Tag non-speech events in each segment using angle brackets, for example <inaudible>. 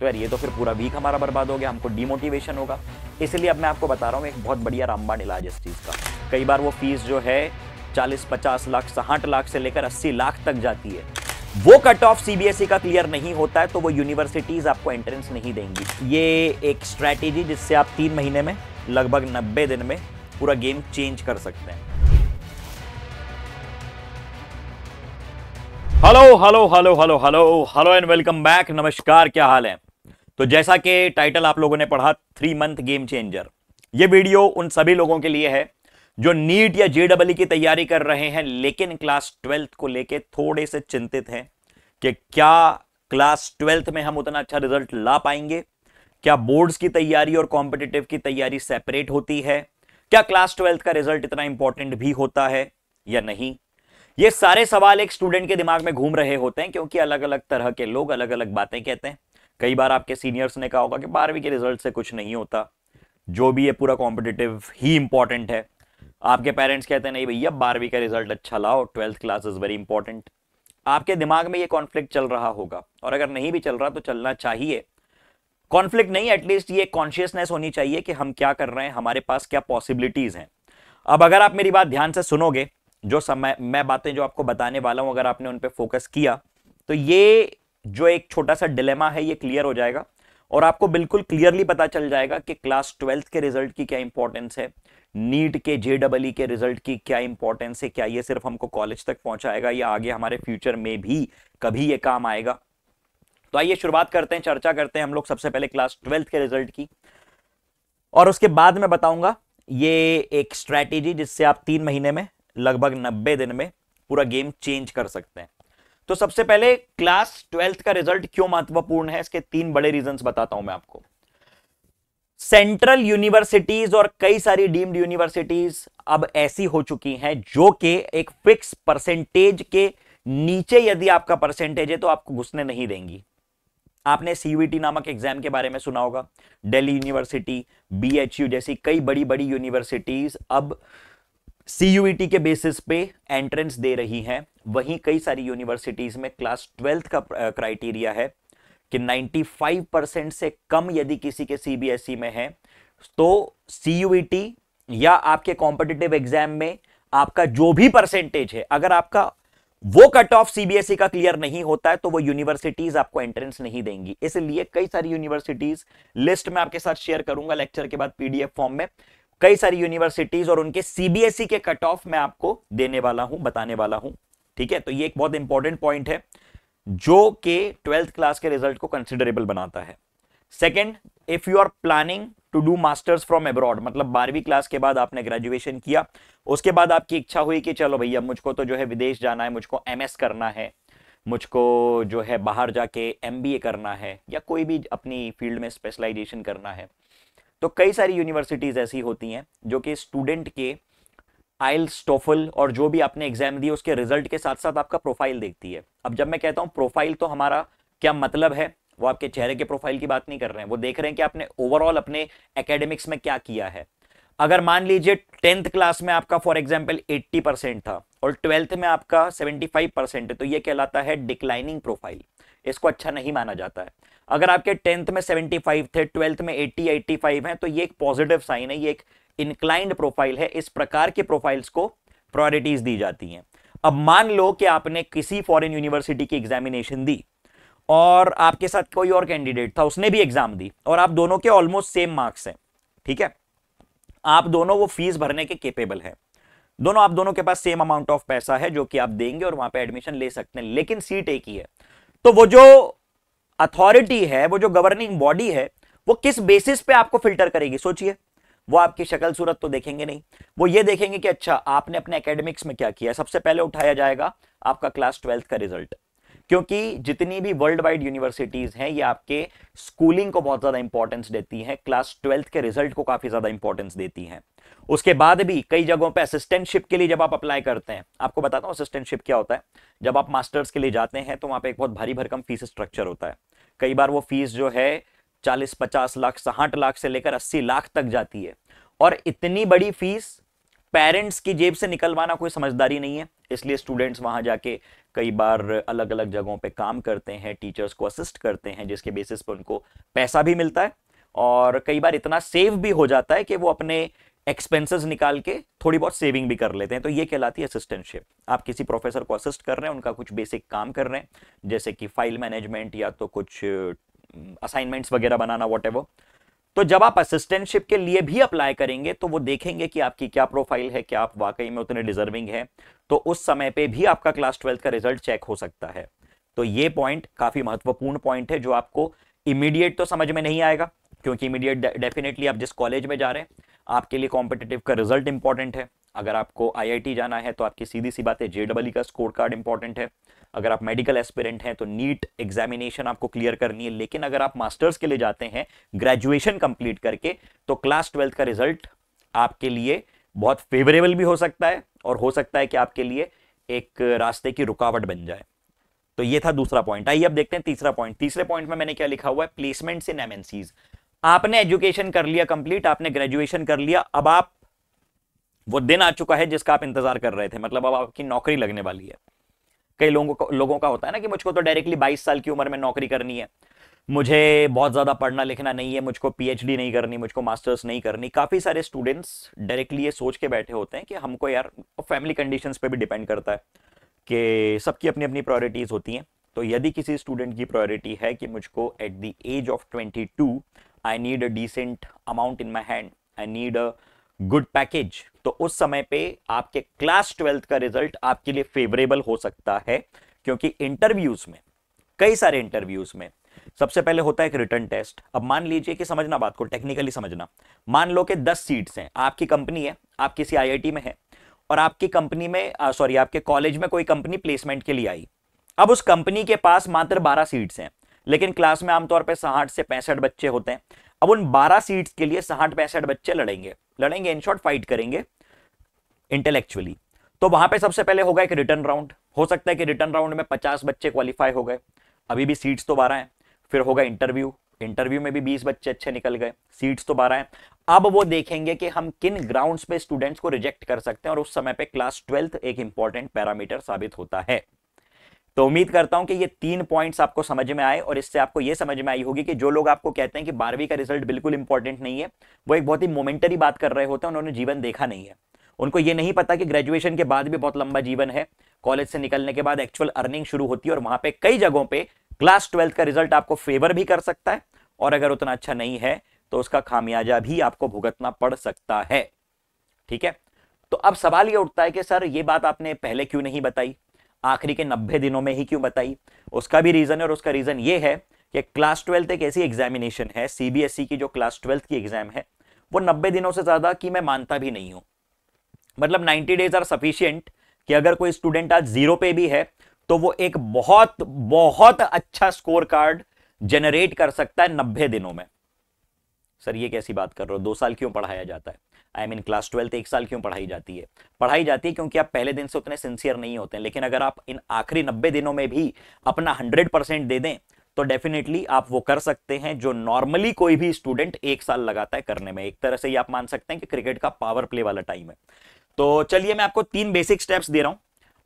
तो यार ये तो फिर पूरा वीक हमारा बर्बाद हो गया हमको डीमोटिवेशन होगा इसलिए अब मैं आपको बता रहा हूँ एक बहुत बढ़िया रामबाण इलाज इस चीज़ का कई बार वो फीस जो है चालीस पचास लाख साठ लाख से लेकर अस्सी लाख तक जाती है वो कट ऑफ सीबीएसई का क्लियर नहीं होता है तो वो यूनिवर्सिटीज आपको एंट्रेंस नहीं देंगी ये एक स्ट्रैटेजी जिससे आप तीन महीने में लगभग नब्बे दिन में पूरा गेम चेंज कर सकते हैं hello hello hello hello hello hello and welcome back नमस्कार क्या हाल है तो जैसा कि टाइटल आप लोगों ने पढ़ा थ्री मंथ गेम चेंजर ये वीडियो उन सभी लोगों के लिए है जो नीट या जे e की तैयारी कर रहे हैं लेकिन क्लास ट्वेल्थ को लेके थोड़े से चिंतित हैं कि क्या क्लास ट्वेल्थ में हम उतना अच्छा रिजल्ट ला पाएंगे क्या बोर्ड्स की तैयारी और कॉम्पिटिटिव की तैयारी सेपरेट होती है क्या क्लास ट्वेल्थ का रिजल्ट इतना इंपॉर्टेंट भी होता है या नहीं ये सारे सवाल एक स्टूडेंट के दिमाग में घूम रहे होते हैं क्योंकि अलग अलग तरह के लोग अलग अलग बातें कहते हैं कई बार आपके सीनियर्स ने कहा होगा कि बारहवीं के रिजल्ट से कुछ नहीं होता जो भी ये पूरा कॉम्पिटिटिव ही इंपॉर्टेंट है आपके पेरेंट्स कहते हैं नहीं भैया बारहवीं का रिजल्ट अच्छा लाओ twelfth class is very important आपके दिमाग में ये कॉन्फ्लिक्ट चल रहा होगा और अगर नहीं भी चल रहा तो चलना चाहिए कॉन्फ्लिक्ट नहीं एटलीस्ट ये कॉन्शियसनेस होनी चाहिए कि हम क्या कर रहे हैं हमारे पास क्या पॉसिबिलिटीज़ हैं अब अगर आप मेरी बात ध्यान से सुनोगे जो समय मैं बातें जो आपको बताने वाला हूँ अगर आपने उन पर फोकस किया तो ये जो एक छोटा सा डिलेमा है ये क्लियर हो जाएगा और आपको बिल्कुल क्लियरली पता चल जाएगा कि क्लास ट्वेल्थ के रिजल्ट की क्या इंपॉर्टेंस है नीट के जे डबल के रिजल्ट की क्या इंपॉर्टेंस है क्या ये सिर्फ हमको कॉलेज तक पहुंचाएगा या आगे हमारे फ्यूचर में भी कभी ये काम आएगा तो आइए शुरुआत करते हैं चर्चा करते हैं हम लोग सबसे पहले क्लास ट्वेल्थ के रिजल्ट की और उसके बाद में बताऊंगा ये एक स्ट्रैटेजी जिससे आप तीन महीने में लगभग नब्बे दिन में पूरा गेम चेंज कर सकते हैं तो सबसे पहले क्लास ट्वेल्थ का रिजल्ट क्यों महत्वपूर्ण है इसके तीन बड़े रीजन बताता हूं मैं आपको सेंट्रल यूनिवर्सिटीज और कई सारी डीम्ड यूनिवर्सिटीज अब ऐसी हो चुकी हैं जो कि एक फिक्स परसेंटेज के नीचे यदि आपका परसेंटेज है तो आपको घुसने नहीं देंगी आपने सीयूईटी e नामक एग्जाम के बारे में सुना होगा दिल्ली यूनिवर्सिटी बीएचयू जैसी कई बड़ी बड़ी यूनिवर्सिटीज अब सीयूईटी e के बेसिस पे एंट्रेंस दे रही हैं वहीं कई सारी यूनिवर्सिटीज़ में क्लास ट्वेल्थ का क्राइटेरिया है कि 95 परसेंट से कम यदि किसी के सीबीएसई e में है तो सीयूईटी e या आपके कॉम्पिटिटिव एग्जाम में आपका जो भी परसेंटेज है अगर आपका वो कट ऑफ सीबीएसई का क्लियर नहीं होता है तो वो यूनिवर्सिटीज आपको एंट्रेंस नहीं देंगी इसलिए कई सारी यूनिवर्सिटीज लिस्ट में आपके साथ शेयर करूंगा लेक्चर के बाद पीडीएफ फॉर्म में कई सारी यूनिवर्सिटीज और उनके सीबीएसई e के कट ऑफ मैं आपको देने वाला हूं बताने वाला हूं ठीक है तो ये एक बहुत इंपॉर्टेंट पॉइंट है जो कि ट्वेल्थ क्लास के रिजल्ट को कंसिडरेबल बनाता है second if you are planning to do masters from abroad मतलब बारहवीं क्लास के बाद आपने ग्रेजुएशन किया उसके बाद आपकी इच्छा हुई कि चलो भैया मुझको तो जो है विदेश जाना है मुझको एस करना है मुझको जो है बाहर जाके ए करना है या कोई भी अपनी फील्ड में स्पेशलाइजेशन करना है तो कई सारी यूनिवर्सिटीज़ ऐसी होती हैं जो कि स्टूडेंट के आइल स्टोफल और जो भी आपने एग्जाम दिया उसके रिजल्ट के साथ साथ आपका प्रोफाइल देखती है अब जब मैं कहता हूँ प्रोफाइल तो हमारा क्या मतलब है वो आपके चेहरे के प्रोफाइल की बात नहीं कर रहे हैं वो देख रहे हैं कि आपने ओवरऑल अपने एकेडमिक्स में क्या किया है अगर मान लीजिए टेंथ क्लास में आपका फॉर एग्जाम्पल 80 परसेंट था और ट्वेल्थ में आपका 75 परसेंट है तो ये कहलाता है डिक्लाइनिंग प्रोफाइल इसको अच्छा नहीं माना जाता है अगर आपके टेंथ में 75 थे ट्वेल्थ में 80 85 हैं तो ये एक पॉजिटिव साइन है ये एक इंक्लाइंड प्रोफाइल है इस प्रकार के प्रोफाइल्स को प्रायोरिटीज दी जाती हैं अब मान लो कि आपने किसी फॉरेन यूनिवर्सिटी की एग्जामिनेशन दी और आपके साथ कोई और कैंडिडेट था उसने भी एग्जाम दी और आप दोनों के ऑलमोस्ट सेम मार्क्स हैं ठीक है आप दोनों वो फीस भरने के केपेबल हैं दोनों आप दोनों के पास सेम अमाउंट ऑफ पैसा है जो कि आप देंगे और वहां पे एडमिशन ले सकते हैं लेकिन सीट एक ही है तो वो जो अथॉरिटी है वो जो गवर्निंग बॉडी है वो किस बेसिस पे आपको फिल्टर करेगी सोचिए वो आपकी शक्ल सूरत तो देखेंगे नहीं वो ये देखेंगे कि अच्छा आपने अपने एकेडमिक्स में क्या किया सबसे पहले उठाया जाएगा आपका क्लास ट्वेल्थ का रिजल्ट क्योंकि जितनी भी वर्ल्ड वाइड यूनिवर्सिटीज़ हैं ये आपके स्कूलिंग को बहुत ज़्यादा इंपॉर्टेंस देती हैं क्लास ट्वेल्थ के रिजल्ट को काफ़ी ज़्यादा इंपॉर्टेंस देती हैं उसके बाद भी कई जगहों पे असिस्टेंटशिप के लिए जब आप अप्लाई करते हैं आपको बताता हूँ असिस्टेंटशिप क्या होता है जब आप मास्टर्स के लिए जाते हैं तो वहाँ पर एक बहुत भारी भरकम फीस स्ट्रक्चर होता है कई बार वो फीस जो है चालीस पचास लाख साठ लाख से लेकर अस्सी लाख तक जाती है और इतनी बड़ी फीस पेरेंट्स की जेब से निकलवाना कोई समझदारी नहीं है इसलिए स्टूडेंट्स वहाँ जाके कई बार अलग अलग जगहों पे काम करते हैं टीचर्स को असिस्ट करते हैं जिसके बेसिस पर उनको पैसा भी मिलता है और कई बार इतना सेव भी हो जाता है कि वो अपने एक्सपेंसेस निकाल के थोड़ी बहुत सेविंग भी कर लेते हैं तो ये कहलाती है असिस्टेंटशिप आप किसी प्रोफेसर को असिस्ट कर रहे हैं उनका कुछ बेसिक काम कर रहे हैं जैसे कि फाइल मैनेजमेंट या तो कुछ असाइनमेंट्स वगैरह बनाना वॉट तो जब आप असिस्टेंटशिप के लिए भी अप्लाई करेंगे तो वो देखेंगे कि आपकी क्या प्रोफाइल है क्या आप वाकई में उतने डिजर्विंग है तो उस समय पे भी आपका क्लास ट्वेल्थ का रिजल्ट चेक हो सकता है तो ये पॉइंट काफी महत्वपूर्ण पॉइंट है जो आपको इमीडिएट तो समझ में नहीं आएगा क्योंकि इमीडिएट डेफिनेटली आप जिस कॉलेज में जा रहे हैं आपके लिए कॉम्पिटेटिव का रिजल्ट इंपॉर्टेंट है अगर आपको आईआईटी जाना है तो आपकी सीधी सी बात है जेडबल e e का स्कोर कार्ड इंपॉर्टेंट है अगर आप मेडिकल एस्पिरेंट हैं तो नीट एग्जामिनेशन आपको क्लियर करनी है लेकिन अगर आप मास्टर्स के लिए जाते हैं ग्रेजुएशन कंप्लीट करके तो क्लास ट्वेल्थ का रिजल्ट आपके लिए बहुत फेवरेबल भी हो सकता है और हो सकता है कि आपके लिए एक रास्ते की रुकावट बन जाए तो ये था दूसरा पॉइंट आइए अब देखते हैं तीसरा पॉइंट तीसरे पॉइंट में मैंने क्या लिखा हुआ है प्लेसमेंट्स इन एमएनसीज आपने एजुकेशन कर लिया कंप्लीट आपने ग्रेजुएशन कर लिया अब आप वो दिन आ चुका है जिसका आप इंतजार कर रहे थे मतलब अब आपकी नौकरी लगने वाली है कई लोगों का लोगों का होता है ना कि मुझको तो डायरेक्टली 22 साल की उम्र में नौकरी करनी है मुझे बहुत ज़्यादा पढ़ना लिखना नहीं है मुझको पीएचडी नहीं करनी मुझको मास्टर्स नहीं करनी काफ़ी सारे स्टूडेंट्स डायरेक्टली ये सोच के बैठे होते हैं कि हमको यार फैमिली कंडीशंस पे भी डिपेंड करता है कि सबकी अपनी अपनी प्रायोरिटीज़ होती हैं तो यदि किसी स्टूडेंट की प्रायोरिटी है कि मुझको at the age of twenty two I need a decent amount in my hand I need a good package तो उस समय पे आपके क्लास ट्वेल्थ का रिजल्ट आपके लिए फेवरेबल हो सकता है क्योंकि इंटरव्यूज में कई सारे इंटरव्यूज में सबसे पहले होता है एक रिटर्न टेस्ट अब मान लीजिए कि समझना बात को टेक्निकली समझना मान लो कि 10 सीट्स हैं आपकी कंपनी है आप किसी आईआईटी में है और आपकी कंपनी में सॉरी आपके कॉलेज में कोई कंपनी प्लेसमेंट के लिए आई अब उस कंपनी के पास मात्र बारह सीट्स हैं लेकिन क्लास में आमतौर पर साठ से पैंसठ बच्चे होते हैं अब उन बारह सीट्स के लिए साठ पैंसठ बच्चे लड़ेंगे लड़ेंगे इन शॉर्ट फाइट करेंगे इंटेलेक्चुअली तो वहां पे सबसे पहले होगा एक रिटर्न राउंड हो सकता है कि रिटर्न राउंड में 50 बच्चे क्वालिफाई हो गए अभी भी सीट्स तो बारह हैं फिर होगा इंटरव्यू इंटरव्यू में भी 20 बच्चे अच्छे निकल गए सीट्स तो बारह हैं अब वो देखेंगे कि हम किन ग्राउंड्स पे स्टूडेंट्स को रिजेक्ट कर सकते हैं और उस समय पे क्लास ट्वेल्थ एक इंपॉर्टेंट पैरामीटर साबित होता है तो उम्मीद करता हूं कि ये तीन पॉइंट्स आपको समझ में आए और इससे आपको ये समझ में आई होगी कि जो लोग आपको कहते हैं कि बारहवीं का रिजल्ट बिल्कुल इंपॉर्टेंट नहीं है वो एक बहुत ही मोमेंटरी बात कर रहे होते हैं उन्होंने जीवन देखा नहीं है उनको ये नहीं पता कि ग्रेजुएशन के बाद भी बहुत लंबा जीवन है कॉलेज से निकलने के बाद एक्चुअल अर्निंग शुरू होती है और वहां पर कई जगहों पर क्लास ट्वेल्थ का रिजल्ट आपको फेवर भी कर सकता है और अगर उतना अच्छा नहीं है तो उसका खामियाजा भी आपको भुगतना पड़ सकता है ठीक है तो अब सवाल ये उठता है कि सर ये बात आपने पहले क्यों नहीं बताई आखिरी के नब्बे दिनों में ही क्यों बताई उसका भी रीज़न है और उसका रीज़न ये है कि क्लास ट्वेल्थ एक ऐसी एग्जामिनेशन है सीबीएसई e की जो क्लास ट्वेल्थ की एग्जाम है वो नब्बे दिनों से ज़्यादा की मैं मानता भी नहीं हूं मतलब नाइन्टी डेज आर सफिशियंट कि अगर कोई स्टूडेंट आज जीरो पे भी है तो वो एक बहुत बहुत अच्छा स्कोर कार्ड जनरेट कर सकता है नब्बे दिनों में सर ये कैसी बात कर रहे हो दो साल क्यों पढ़ाया जाता है आई मीन क्लास ट्वेल्थ एक साल क्यों पढ़ाई जाती है पढ़ाई जाती है क्योंकि आप पहले दिन से उतने सिंसियर नहीं होते हैं लेकिन अगर आप इन आखिरी नब्बे दिनों में भी अपना हंड्रेड परसेंट दे दें तो डेफिनेटली आप वो कर सकते हैं जो नॉर्मली कोई भी स्टूडेंट एक साल लगाता है करने में एक तरह से ही आप मान सकते हैं कि क्रिकेट का पावर प्ले वाला टाइम है तो चलिए मैं आपको तीन बेसिक स्टेप्स दे रहा हूँ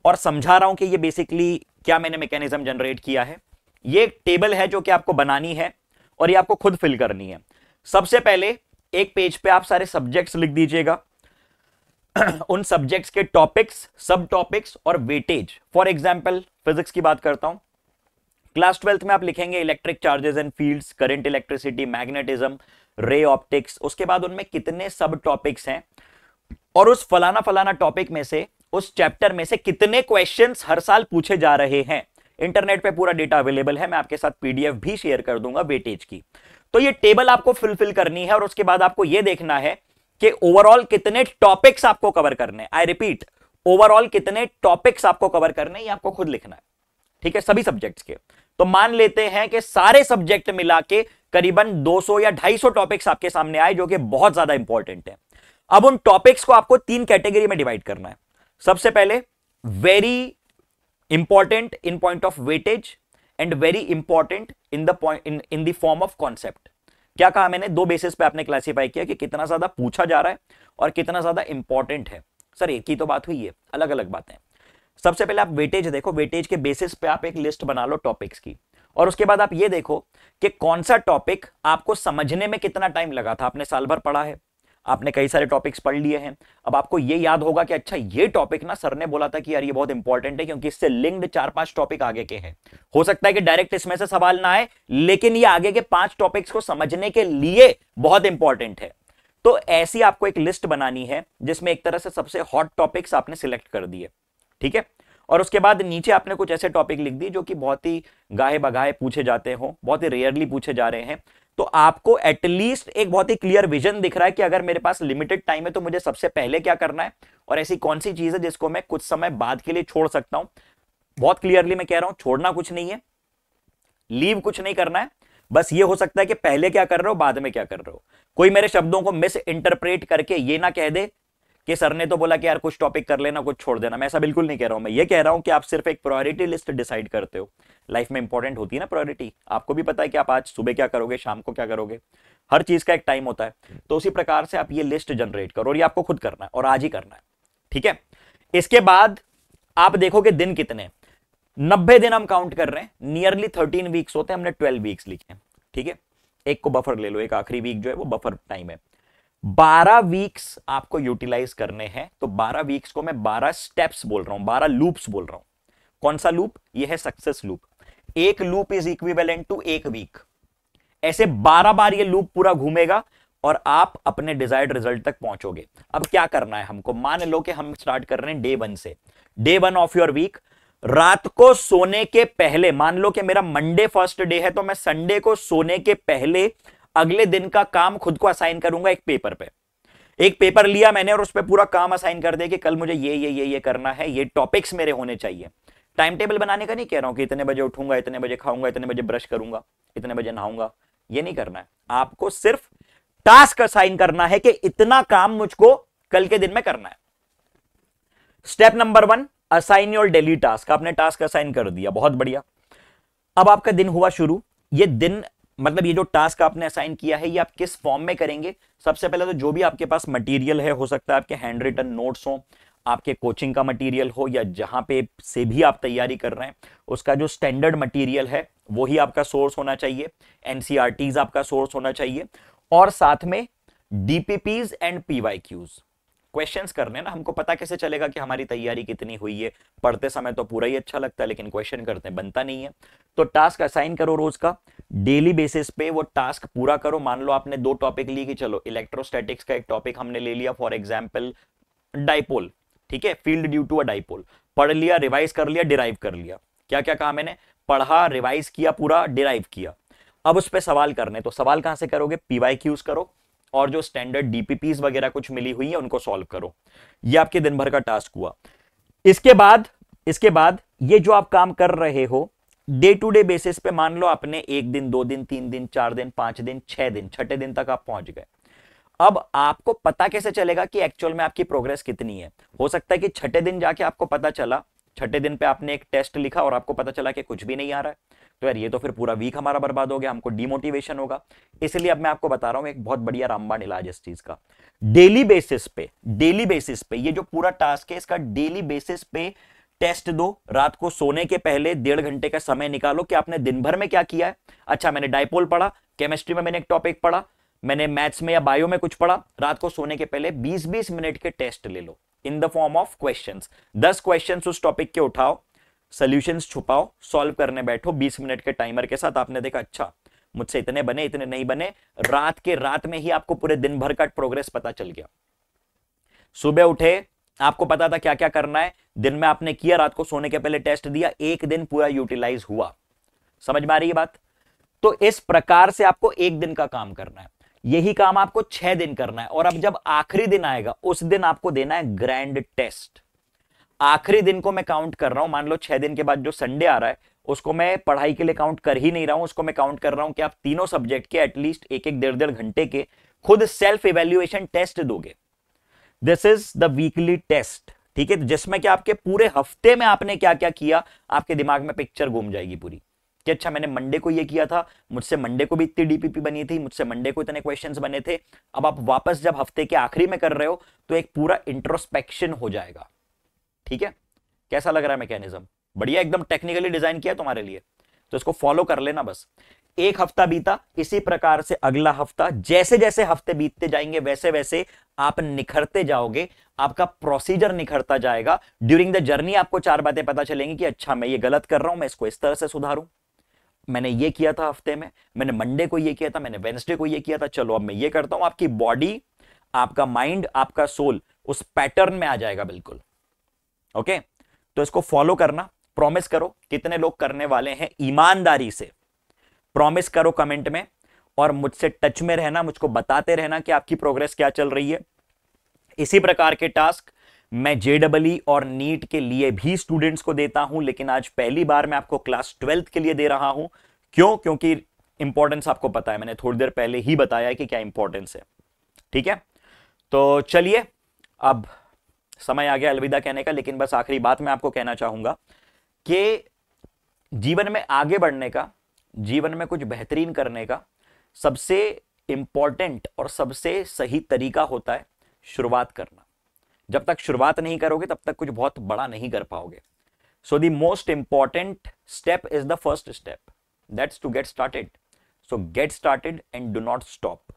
और समझा रहा हूँ कि ये बेसिकली क्या मैंने मैकेनिज्म जनरेट किया है ये एक टेबल है जो कि आपको बनानी है और ये आपको खुद फिल करनी है सबसे पहले एक पेज पे आप सारे सब्जेक्ट्स लिख दीजिएगा <clears throat> उन सब्जेक्ट्स के टॉपिक्स सब टॉपिक्स और वेटेज फॉर एग्जाम्पल फिजिक्स की बात करता हूं क्लास ट्वेल्थ में आप लिखेंगे electric charges and fields current electricity magnetism ray optics उसके बाद उनमें कितने सब टॉपिक्स हैं और उस फलाना फलाना टॉपिक में से उस चैप्टर में से कितने क्वेश्चंस हर साल पूछे जा रहे हैं इंटरनेट पे पूरा डेटा अवेलेबल है मैं आपके साथ पीडीएफ भी शेयर कर दूंगा वेटेज की तो ये टेबल आपको फुलफिल करनी है और उसके बाद आपको ये देखना है कि ओवरऑल कितने टॉपिक्स आपको कवर करने आई रिपीट ओवरऑल कितने टॉपिक्स आपको कवर करने ये आपको खुद लिखना है ठीक है सभी सब्जेक्ट्स के तो मान लेते हैं कि सारे सब्जेक्ट मिला के करीबन 200 या 250 टॉपिक्स आपके सामने आए जो कि बहुत ज्यादा इंपॉर्टेंट है अब उन टॉपिक्स को आपको तीन कैटेगरी में डिवाइड करना है सबसे पहले very important in point of weightage and very important in the point in in the form of concept क्या कहा मैंने दो बेसिस पे आपने क्लासीफाई किया कि कितना ज्यादा पूछा जा रहा है और कितना ज्यादा इंपॉर्टेंट है सर एक ही तो बात हुई है अलग अलग बातें सबसे पहले आप वेटेज देखो वेटेज के बेसिस पे आप एक लिस्ट बना लो टॉपिक्स की और उसके बाद आप ये देखो कि कौन सा टॉपिक आपको समझने में कितना टाइम लगा था आपने साल भर पढ़ा है आपने कई सारे टॉपिक्स पढ़ लिए हैं अब आपको ये याद होगा कि अच्छा ये टॉपिक ना सर ने बोला था कि यार ये बहुत इंपॉर्टेंट है क्योंकि इससे लिंक्ड चार पांच टॉपिक आगे के हैं हो सकता है कि डायरेक्ट इसमें से सवाल ना आए लेकिन ये आगे के पांच टॉपिक्स को समझने के लिए बहुत इंपॉर्टेंट है तो ऐसी आपको एक लिस्ट बनानी है जिसमें एक तरह से सबसे हॉट टॉपिक्स आपने सिलेक्ट कर दिए ठीक है और उसके बाद नीचे आपने कुछ ऐसे टॉपिक लिख दिए जो कि बहुत ही गाहे बगाहे पूछे जाते हो बहुत ही रेयरली पूछे जा रहे हैं तो आपको एटलीस्ट एक बहुत ही क्लियर विजन दिख रहा है कि अगर मेरे पास लिमिटेड टाइम है तो मुझे सबसे पहले क्या करना है और ऐसी कौन सी चीज है जिसको मैं कुछ समय बाद के लिए छोड़ सकता हूं बहुत क्लियरली मैं कह रहा हूं छोड़ना कुछ नहीं है लीव कुछ नहीं करना है बस ये हो सकता है कि पहले क्या कर रहे हो बाद में क्या कर रहे हो कोई मेरे शब्दों को मिस इंटरप्रेट करके ये ना कह दे कि सर ने तो बोला कि यार कुछ टॉपिक कर लेना कुछ छोड़ देना मैं ऐसा बिल्कुल नहीं कह रहा हूँ मैं ये कह रहा हूँ कि आप सिर्फ एक प्रायोरिटी लिस्ट डिसाइड करते हो लाइफ में इंपॉर्टेंट होती है ना प्रायोरिटी आपको भी पता है कि आप आज सुबह क्या करोगे शाम को क्या करोगे हर चीज का एक टाइम होता है तो उसी प्रकार से आप ये लिस्ट जनरेट करो और ये आपको खुद करना है और आज ही करना है ठीक है इसके बाद आप देखोगे दिन कितने नब्बे दिन हम काउंट कर रहे हैं नियरली थर्टीन वीक्स होते हैं हमने ट्वेल्व वीक्स लिखे हैं ठीक है एक को बफर ले लो एक आखिरी वीक जो है वो बफर टाइम है 12 वीक्स आपको यूटिलाइज करने हैं तो 12 वीक्स को मैं 12 स्टेप्स बोल रहा हूं 12 लूप्स बोल रहा हूं कौन सा लूप यह है सक्सेस लूप एक लूप इज इक्विवेलेंट टू एक वीक ऐसे 12 बार यह लूप पूरा घूमेगा और आप अपने डिजायर्ड रिजल्ट तक पहुंचोगे अब क्या करना है हमको मान लो कि हम स्टार्ट कर रहे हैं डे वन से day one of your week रात को सोने के पहले मान लो कि मेरा मंडे फर्स्ट डे है तो मैं संडे को सोने के पहले अगले दिन का काम खुद को असाइन करूंगा एक पेपर पे एक पेपर लिया मैंने और उस पर पूरा काम असाइन कर दिया कि कल मुझे ये ये ये ये करना है ये टॉपिक्स मेरे होने चाहिए टाइम टेबल बनाने का नहीं कह रहा हूं कि इतने बजे उठूंगा इतने बजे खाऊंगा इतने बजे ब्रश करूंगा इतने बजे नहाऊंगा ये नहीं करना है आपको सिर्फ टास्क असाइन करना है कि इतना काम मुझको कल के दिन में करना है step number one assign your daily task आपने टास्क असाइन कर दिया बहुत बढ़िया अब आपका दिन हुआ शुरू ये दिन मतलब ये जो टास्क आपने असाइन किया है ये आप किस फॉर्म में करेंगे सबसे पहले तो जो भी आपके पास मटेरियल है हो सकता है आपके हैंड रिटन नोट्स हो आपके कोचिंग का मटेरियल हो या जहां पे से भी आप तैयारी कर रहे हैं उसका जो स्टैंडर्ड मटेरियल है वो ही आपका सोर्स होना चाहिए एनसीआरटीज e आपका सोर्स होना चाहिए और साथ में डीपीपीज एंड पीवाई क्वेश्चंस करने ना हमको पता कैसे चलेगा कि हमारी तैयारी कितनी हुई है पढ़ते समय तो पूरा ही अच्छा लगता है लेकिन क्वेश्चन करते हैं बनता नहीं है तो टास्क असाइन करो रोज का डेली बेसिस पे वो टास्क पूरा करो मान लो आपने दो टॉपिक ली कि चलो इलेक्ट्रोस्टैटिक्स का एक टॉपिक हमने ले लिया फॉर एग्जाम्पल डाइपोल ठीक है field due to a dipole पढ़ लिया रिवाइज कर लिया डिराइव कर लिया क्या क्या कहा मैंने पढ़ा रिवाइज किया पूरा डिराइव किया अब उस पर सवाल करने तो सवाल कहां से करोगे पीवाई क्यूज करो और जो स्टैंडर्ड डीपीपीज वगैरह कुछ मिली हुई है उनको सॉल्व करो ये आपके दिन भर का टास्क हुआ इसके बाद इसके बाद ये जो आप काम कर रहे हो डे टू डे बेसिस पे मान लो आपने एक दिन दो दिन तीन दिन चार दिन पांच दिन छह दिन छठे दिन तक आप पहुंच गए अब आपको पता कैसे चलेगा कि एक्चुअल में आपकी प्रोग्रेस कितनी है हो सकता है कि छठे दिन जाके आपको पता चला छठे दिन पे आपने एक टेस्ट लिखा और आपको पता चला कि कुछ भी नहीं आ रहा है तो यार ये तो फिर पूरा वीक हमारा बर्बाद हो गया हमको डीमोटिवेशन होगा इसलिए अब मैं आपको बता रहा हूँ एक बहुत बढ़िया रामबाण इलाज इस चीज का डेली बेसिस पे डेली बेसिस पे ये जो पूरा टास्क है इसका डेली बेसिस पे टेस्ट दो रात को सोने के पहले डेढ़ घंटे का समय निकालो कि आपने दिन भर में क्या किया है अच्छा मैंने डायपोल पढ़ा केमिस्ट्री में मैंने एक टॉपिक पढ़ा मैंने मैथ्स में या बायो में कुछ पढ़ा रात को सोने के पहले 20-20 मिनट के टेस्ट ले लो in the form of question दस क्वेश्चन उस टॉपिक के उठाओ सोल्यूशन छुपाओ सॉल्व करने बैठो बीस मिनट के टाइमर के साथ आपने देखा अच्छा मुझसे इतने बने इतने नहीं बने रात के रात में ही आपको पूरे दिन भर का प्रोग्रेस पता चल गया सुबह उठे आपको पता था क्या क्या करना है दिन में आपने किया रात को सोने के पहले टेस्ट दिया एक दिन पूरा यूटिलाइज हुआ समझ में आ रही है बात तो इस प्रकार से आपको एक दिन का काम करना है यही काम आपको छह दिन करना है और अब जब आखिरी दिन आएगा उस दिन आपको देना है ग्रैंड टेस्ट आखिरी दिन को मैं काउंट कर रहा हूं मान लो छह दिन के बाद जो संडे आ रहा है उसको मैं पढ़ाई के लिए काउंट कर ही नहीं रहा हूं उसको मैं काउंट कर रहा हूं कि आप तीनों सब्जेक्ट के एटलीस्ट एक एक डेढ़ डेढ़ घंटे के खुद सेल्फ इवेल्युएशन टेस्ट दोगे this is the weekly test ठीक है जिसमें कि आपके पूरे हफ्ते में आपने क्या क्या किया आपके दिमाग में पिक्चर घूम जाएगी पूरी कि अच्छा मैंने मंडे को ये किया था मुझसे मंडे को भी इतनी डीपीपी बनी थी मुझसे मंडे को इतने क्वेश्चन बने थे अब आप वापस जब हफ्ते के आखिरी में कर रहे हो तो एक पूरा इंट्रोस्पेक्शन हो जाएगा ठीक है कैसा लग रहा है मैकेनिज्म बढ़िया एकदम टेक्निकली डिजाइन किया तुम्हारे लिए तो इसको फॉलो कर लेना बस एक हफ्ता बीता इसी प्रकार से अगला हफ्ता जैसे जैसे हफ्ते बीतते जाएंगे वैसे वैसे आप निखरते जाओगे आपका प्रोसीजर निखरता जाएगा ड्यूरिंग द जर्नी आपको चार बातें पता चलेंगी कि अच्छा मैं ये गलत कर रहा हूं मैं इसको इस तरह से सुधारूं मैंने ये किया था हफ्ते में मैंने मंडे को ये किया था मैंने वेंसडे को ये किया था चलो अब मैं ये करता हूं आपकी बॉडी आपका माइंड आपका सोल उस पैटर्न में आ जाएगा बिल्कुल ओके तो इसको फॉलो करना प्रॉमिस करो कितने लोग करने वाले हैं ईमानदारी से प्रॉमिस करो कमेंट में और मुझसे टच में रहना मुझको बताते रहना कि आपकी प्रोग्रेस क्या चल रही है इसी प्रकार के टास्क मैं जे और नीट के लिए भी स्टूडेंट्स को देता हूं लेकिन आज पहली बार मैं आपको क्लास ट्वेल्थ के लिए दे रहा हूं क्यों क्योंकि इंपॉर्टेंस आपको पता है मैंने थोड़ी देर पहले ही बताया कि क्या इंपॉर्टेंस है ठीक है तो चलिए अब समय आ गया अलविदा कहने का लेकिन बस आखिरी बात मैं आपको कहना चाहूंगा कि जीवन में आगे बढ़ने का जीवन में कुछ बेहतरीन करने का सबसे इंपॉर्टेंट और सबसे सही तरीका होता है शुरुआत करना जब तक शुरुआत नहीं करोगे तब तक कुछ बहुत बड़ा नहीं कर पाओगे so the most important step is the first step that's to get started so get started and do not stop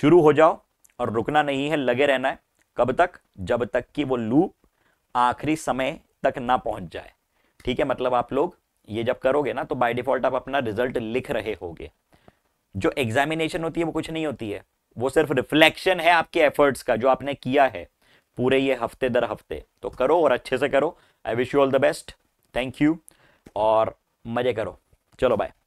शुरू हो जाओ और रुकना नहीं है लगे रहना है कब तक जब तक कि वो लूप आखिरी समय तक ना पहुंच जाए ठीक है मतलब आप लोग ये जब करोगे ना तो बाय डिफॉल्ट आप अपना रिजल्ट लिख रहे होगे जो एग्जामिनेशन होती है वो कुछ नहीं होती है वो सिर्फ रिफ्लेक्शन है आपके एफर्ट्स का जो आपने किया है पूरे ये हफ्ते दर हफ्ते तो करो और अच्छे से करो I wish you all the best thank you और मज़े करो चलो बाय